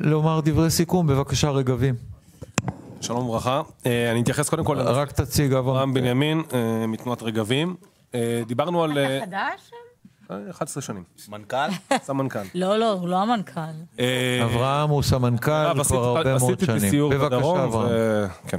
לומר דברי סיכום, בבקשה רגבים. שלום וברכה, אה, אני אתייחס קודם כל... רק תציג, אברהם. אברהם בנימין, אה, מתנועת רגבים. אה, דיברנו על... אתה חדש? 11 שנים. מנכ"ל? סמנכ"ל. לא, לא, הוא לא המנכ"ל. אברהם הוא סמנכ"ל כבר הרבה מאוד שנים. עשיתי סיור בדרום. בבקשה, אברהם. כן.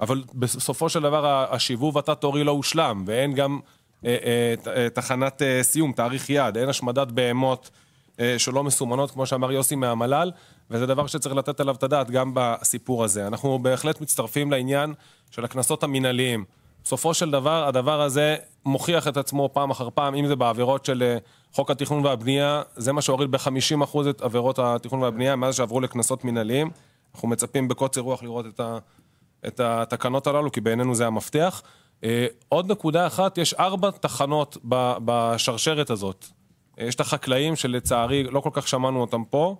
אבל בסופו של דבר השיבוב התת הורי לא הושלם, ואין גם אה, אה, תחנת אה, סיום, תאריך יעד, אין השמדת בהמות שלא מסומנות, כמו שאמר יוסי מהמל"ל, וזה דבר שצריך לתת עליו את הדעת גם בסיפור הזה. אנחנו בהחלט מצטרפים לעניין של הקנסות המינהליים. בסופו של דבר, הדבר הזה מוכיח את עצמו פעם אחר פעם, אם זה בעבירות של חוק התכנון והבנייה, זה מה שהוריד ב-50% את עבירות התכנון והבנייה מאז שעברו לקנסות מינהליים. אנחנו מצפים בקוצר רוח לראות את ה... את התקנות הללו, כי בעינינו זה המפתח. אה, עוד נקודה אחת, יש ארבע תחנות בשרשרת הזאת. אה, יש את החקלאים שלצערי לא כל כך שמענו אותם פה.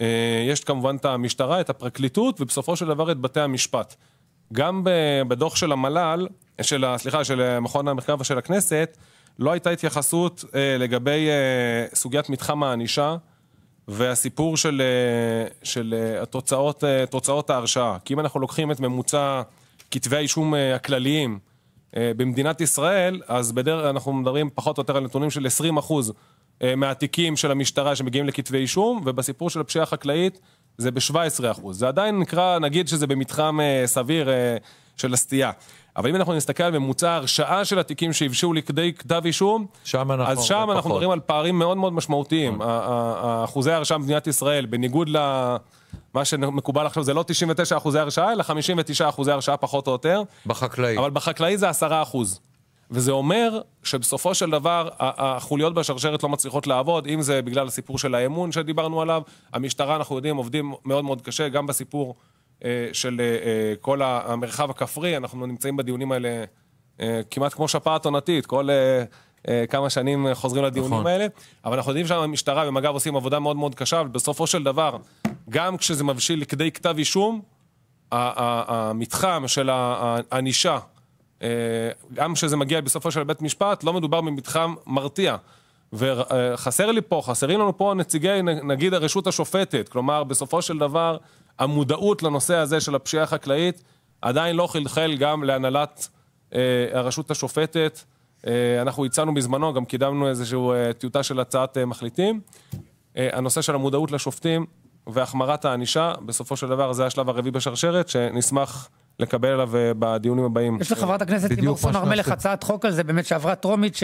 אה, יש כמובן את המשטרה, את הפרקליטות, ובסופו של דבר את בתי המשפט. גם בדוח של המל"ל, של, סליחה, של מכון המחקר ושל הכנסת, לא הייתה התייחסות לגבי סוגיית מתחם הענישה. והסיפור של, אה, של אה, התוצאות, אה, תוצאות ההרשעה. כי אם אנחנו לוקחים את ממוצע כתבי האישום הכלליים במדינת ישראל, אז בדרך אנחנו מדברים פחות או יותר על נתונים של 20 אחוז מהתיקים של המשטרה שמגיעים לכתבי אישום, ובסיפור של הפשיעה החקלאית זה ב-17 זה עדיין נקרא, נגיד שזה במתחם סביר של הסטייה. אבל אם אנחנו נסתכל על ממוצע ההרשעה של התיקים שהבשו לכדי כתב אישום, שם אנחנו אז שם אנחנו מדברים על פערים מאוד מאוד משמעותיים. נכון. אחוזי ההרשעה במדינת ישראל, בניגוד למה שמקובל עכשיו, זה לא 99 אחוזי הרשעה, אלא 59 אחוזי הרשעה פחות או יותר. בחקלאי. אבל בחקלאי זה 10 אחוז. וזה אומר שבסופו של דבר החוליות בשרשרת לא מצליחות לעבוד, אם זה בגלל הסיפור של האמון שדיברנו עליו, המשטרה, אנחנו יודעים, עובדים מאוד מאוד קשה, גם בסיפור אה, של אה, אה, כל המרחב הכפרי, אנחנו נמצאים בדיונים האלה כמעט כמו שפעת עונתית, כל כמה שנים חוזרים לדיונים נכון. האלה, אבל אנחנו יודעים שהמשטרה ומג"ב עושים עבודה מאוד מאוד קשה, ובסופו של דבר, גם כשזה מבשיל לכדי כתב אישום, המתחם של הענישה, גם כשזה מגיע בסופו של בית משפט, לא מדובר במתחם מרתיע. וחסר לי פה, חסרים לנו פה נציגי, נגיד, הרשות השופטת. כלומר, בסופו של דבר, המודעות לנושא הזה של הפשיעה החקלאית עדיין לא חלחל גם להנהלת אה, הרשות השופטת. אה, אנחנו הצענו בזמנו, גם קידמנו איזושהי אה, טיוטה של הצעת אה, מחליטים. אה, הנושא של המודעות לשופטים והחמרת הענישה, בסופו של דבר זה השלב הרביעי בשרשרת, שנשמח לקבל עליו אה, בדיונים הבאים. יש לחברת הכנסת לימור סון הר מלך הצעת חוק על זה, באמת שעברה טרומית, ש...